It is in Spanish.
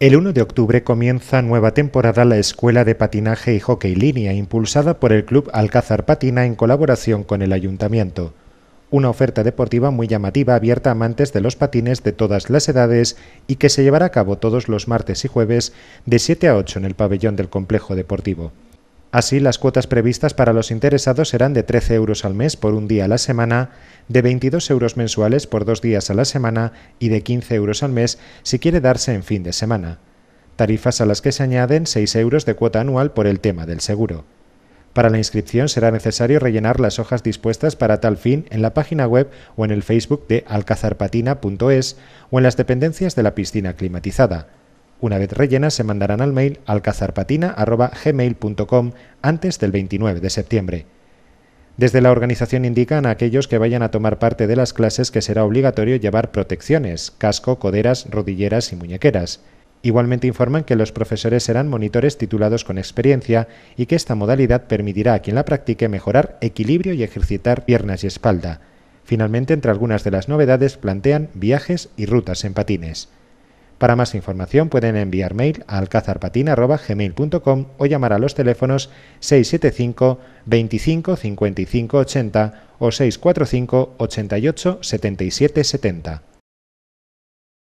El 1 de octubre comienza nueva temporada la Escuela de Patinaje y Hockey Línea, impulsada por el Club Alcázar Patina en colaboración con el Ayuntamiento. Una oferta deportiva muy llamativa abierta a amantes de los patines de todas las edades y que se llevará a cabo todos los martes y jueves de 7 a 8 en el pabellón del complejo deportivo. Así, las cuotas previstas para los interesados serán de 13 euros al mes por un día a la semana, de 22 euros mensuales por dos días a la semana y de 15 euros al mes si quiere darse en fin de semana. Tarifas a las que se añaden 6 euros de cuota anual por el tema del seguro. Para la inscripción será necesario rellenar las hojas dispuestas para tal fin en la página web o en el Facebook de alcazarpatina.es o en las dependencias de la piscina climatizada. Una vez rellenas, se mandarán al mail alcazarpatina.gmail.com antes del 29 de septiembre. Desde la organización indican a aquellos que vayan a tomar parte de las clases que será obligatorio llevar protecciones, casco, coderas, rodilleras y muñequeras. Igualmente informan que los profesores serán monitores titulados con experiencia y que esta modalidad permitirá a quien la practique mejorar equilibrio y ejercitar piernas y espalda. Finalmente, entre algunas de las novedades plantean viajes y rutas en patines. Para más información pueden enviar mail a alcazarpatina@gmail.com o llamar a los teléfonos 675 25 55 80 o 645 88 77 70.